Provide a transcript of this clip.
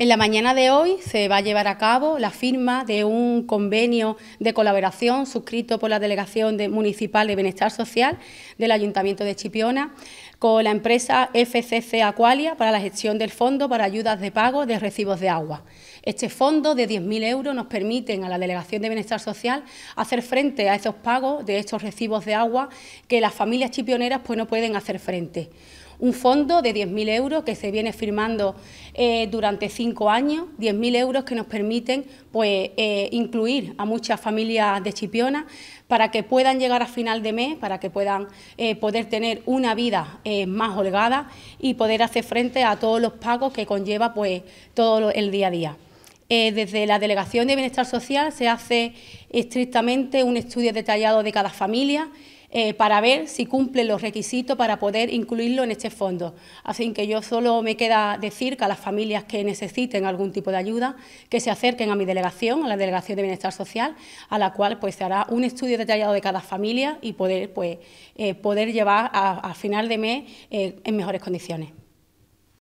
En la mañana de hoy se va a llevar a cabo la firma de un convenio de colaboración suscrito por la Delegación de Municipal de Bienestar Social del Ayuntamiento de Chipiona con la empresa FCC Aqualia para la gestión del Fondo para Ayudas de Pago de Recibos de Agua. Este fondo de 10.000 euros nos permite a la Delegación de Bienestar Social hacer frente a esos pagos de estos recibos de agua que las familias chipioneras pues, no pueden hacer frente un fondo de 10.000 euros que se viene firmando eh, durante cinco años, 10.000 euros que nos permiten pues, eh, incluir a muchas familias de Chipiona para que puedan llegar a final de mes, para que puedan eh, poder tener una vida más holgada y poder hacer frente a todos los pagos que conlleva pues, todo el día a día. Eh, desde la Delegación de Bienestar Social se hace estrictamente un estudio detallado de cada familia eh, para ver si cumple los requisitos para poder incluirlo en este fondo. Así que yo solo me queda decir que a las familias que necesiten algún tipo de ayuda, que se acerquen a mi delegación, a la Delegación de Bienestar Social, a la cual pues, se hará un estudio detallado de cada familia y poder, pues, eh, poder llevar a, a, final de mes en mejores condiciones.